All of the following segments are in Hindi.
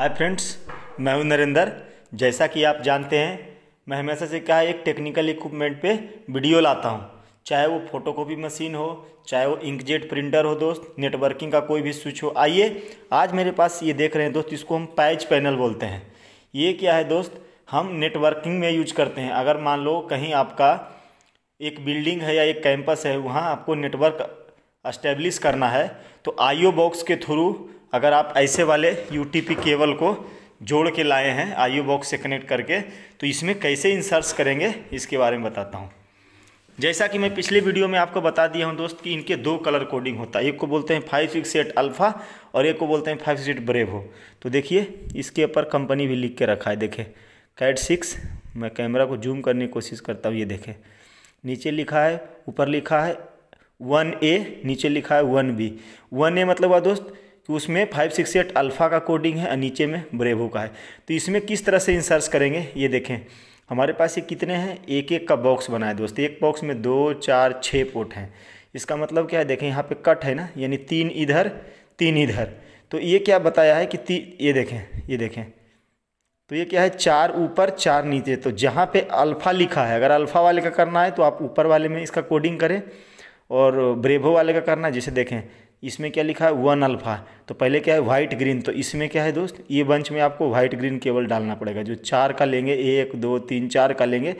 हाय फ्रेंड्स मैं हूं नरेंद्र जैसा कि आप जानते हैं मैं हमेशा से क्या एक टेक्निकल इक्विपमेंट पे वीडियो लाता हूं चाहे वो फोटोकॉपी मशीन हो चाहे वो इंकजेट प्रिंटर हो दोस्त नेटवर्किंग का कोई भी स्विच हो आइए आज मेरे पास ये देख रहे हैं दोस्त इसको हम पैच पैनल बोलते हैं ये क्या है दोस्त हम नेटवर्किंग में यूज करते हैं अगर मान लो कहीं आपका एक बिल्डिंग है या एक कैंपस है वहाँ आपको नेटवर्क इस्टेब्लिश करना है तो आईओ बॉक्स के थ्रू अगर आप ऐसे वाले यू केबल को जोड़ के लाए हैं आई बॉक्स से कनेक्ट करके तो इसमें कैसे इंसर्ट्स करेंगे इसके बारे में बताता हूँ जैसा कि मैं पिछले वीडियो में आपको बता दिया हूँ दोस्त कि इनके दो कलर कोडिंग होता है एक को बोलते हैं फाइव सिक्स एट अल्फ़ा और एक को बोलते हैं फाइव सिक्स एट ब्रेव हो तो देखिए इसके ऊपर कंपनी भी लिख के रखा है देखें कैट सिक्स मैं कैमरा को जूम करने की कोशिश करता हूँ ये देखें नीचे लिखा है ऊपर लिखा है वन ए नीचे लिखा है वन बी वन ए मतलब हुआ दोस्त कि तो उसमें फाइव सिक्स एट अल्फ़ा का कोडिंग है और नीचे में ब्रेवो का है तो इसमें किस तरह से इंसर्च करेंगे ये देखें हमारे पास ये कितने हैं एक एक का बॉक्स बनाए दोस्त एक बॉक्स में दो चार छः पोर्ट हैं इसका मतलब क्या है देखें यहाँ पे कट है ना यानी तीन इधर तीन इधर तो ये क्या बताया है कि ती ये देखें ये देखें तो ये क्या है चार ऊपर चार नीचे तो जहाँ पे अल्फ़ा लिखा है अगर अल्फ़ा वाले का करना है तो आप ऊपर वाले में इसका कोडिंग करें और ब्रेवो वाले का करना है जिसे देखें इसमें क्या लिखा है वन अल्फ़ा तो पहले क्या है वाइट ग्रीन तो इसमें क्या है दोस्त ये बंच में आपको वाइट ग्रीन केवल डालना पड़ेगा जो चार का लेंगे एक दो तीन चार का लेंगे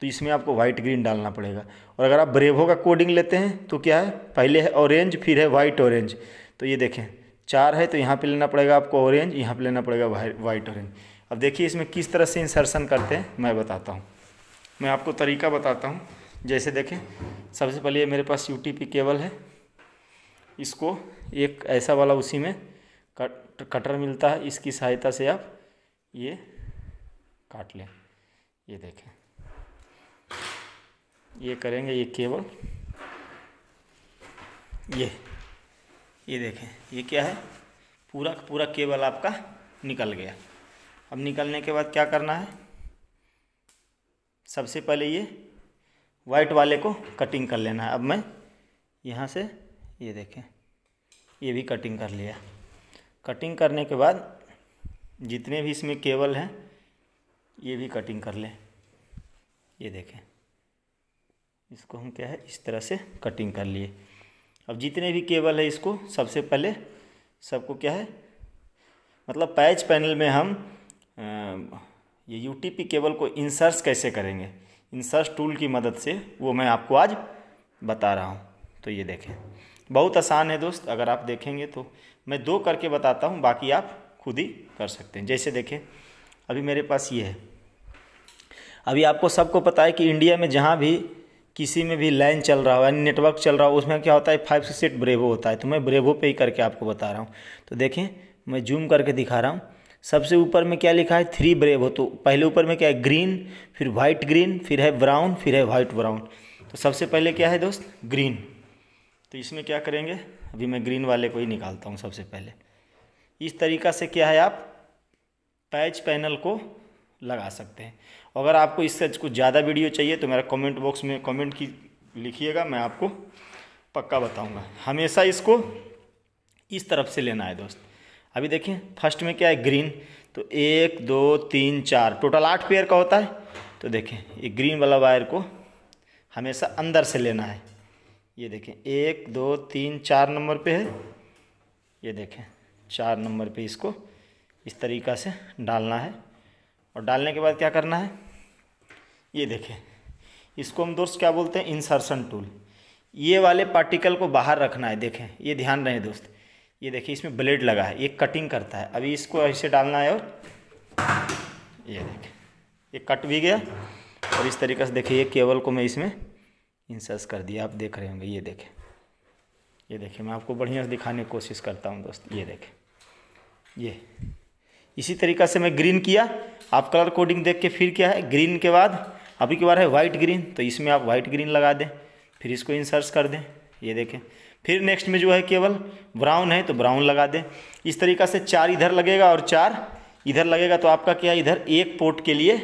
तो इसमें आपको वाइट ग्रीन डालना पड़ेगा और अगर आप ब्रेवो का कोडिंग लेते हैं तो क्या है पहले है ऑरेंज फिर है वाइट ऑरेंज तो ये देखें चार है तो यहाँ पर लेना पड़ेगा आपको ऑरेंज यहाँ पर लेना पड़ेगा वाइट ऑरेंज अब देखिए इसमें किस तरह से इंसर्सन करते हैं मैं बताता हूँ मैं आपको तरीका बताता हूँ जैसे देखें सबसे पहले ये मेरे पास यू केबल है इसको एक ऐसा वाला उसी में कट कटर मिलता है इसकी सहायता से आप ये काट लें ये देखें ये करेंगे ये केवल ये ये देखें ये क्या है पूरा पूरा केबल आपका निकल गया अब निकलने के बाद क्या करना है सबसे पहले ये वाइट वाले को कटिंग कर लेना है अब मैं यहाँ से ये देखें ये भी कटिंग कर लिया कटिंग करने के बाद जितने भी इसमें केबल हैं ये भी कटिंग कर लें ये देखें इसको हम क्या है इस तरह से कटिंग कर लिए अब जितने भी केबल है इसको सबसे पहले सबको क्या है मतलब पैच पैनल में हम ये यूटीपी केबल को इंसर्स कैसे करेंगे इंसर्स टूल की मदद से वो मैं आपको आज बता रहा हूँ तो ये देखें बहुत आसान है दोस्त अगर आप देखेंगे तो मैं दो करके बताता हूँ बाकी आप खुद ही कर सकते हैं जैसे देखें अभी मेरे पास ये है अभी आपको सबको पता है कि इंडिया में जहाँ भी किसी में भी लाइन चल रहा हो यानी नेटवर्क चल रहा हो उसमें क्या होता है फाइव सी सीट ब्रेवो होता है तो मैं ब्रेवो पे ही करके आपको बता रहा हूँ तो देखें मैं जूम करके दिखा रहा हूँ सबसे ऊपर में क्या लिखा है थ्री ब्रेवो तो पहले ऊपर में क्या है ग्रीन फिर वाइट ग्रीन फिर है ब्राउन फिर है वाइट ब्राउन तो सबसे पहले क्या है दोस्त ग्रीन तो इसमें क्या करेंगे अभी मैं ग्रीन वाले को ही निकालता हूँ सबसे पहले इस तरीका से क्या है आप पैच पैनल को लगा सकते हैं अगर आपको इससे कुछ ज़्यादा वीडियो चाहिए तो मेरा कमेंट बॉक्स में कमेंट की लिखिएगा मैं आपको पक्का बताऊंगा हमेशा इसको इस तरफ से लेना है दोस्त अभी देखिए फर्स्ट में क्या है ग्रीन तो एक दो तीन चार टोटल आठ पेयर का होता है तो देखें ये ग्रीन वाला वायर को हमेशा अंदर से लेना है ये देखें एक दो तीन चार नंबर पे है ये देखें चार नंबर पे इसको इस तरीक़ा से डालना है और डालने के बाद क्या करना है ये देखें इसको हम दोस्त क्या बोलते हैं इंसर्शन टूल ये वाले पार्टिकल को बाहर रखना है देखें ये ध्यान रहे दोस्त ये देखिए इसमें ब्लेड लगा है ये कटिंग करता है अभी इसको ऐसे डालना है और ये देखें ये कट भी गया और इस तरीके से देखिए ये केबल को मैं इसमें इंसर्स कर दिया आप देख रहे होंगे ये देखें ये देखें मैं आपको बढ़िया से दिखाने की कोशिश करता हूँ दोस्त ये देखें ये इसी तरीका से मैं ग्रीन किया आप कलर कोडिंग देख के फिर क्या है ग्रीन के बाद अभी की बार है वाइट ग्रीन तो इसमें आप वाइट ग्रीन लगा दें फिर इसको इंसर्स कर दें ये देखें फिर नेक्स्ट में जो है केवल ब्राउन है तो ब्राउन लगा दें इस तरीका से चार इधर लगेगा और चार इधर लगेगा तो आपका क्या है इधर एक पोर्ट के लिए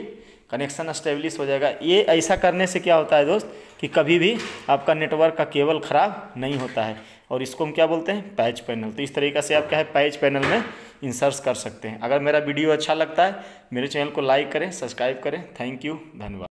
कनेक्शन अस्टेब्लिश हो जाएगा ये ऐसा करने से क्या होता है दोस्त कि कभी भी आपका नेटवर्क का केबल ख़राब नहीं होता है और इसको हम क्या बोलते हैं पैच पैनल तो इस तरीका से आप क्या है पैच पैनल में इंसर्स कर सकते हैं अगर मेरा वीडियो अच्छा लगता है मेरे चैनल को लाइक करें सब्सक्राइब करें थैंक यू धन्यवाद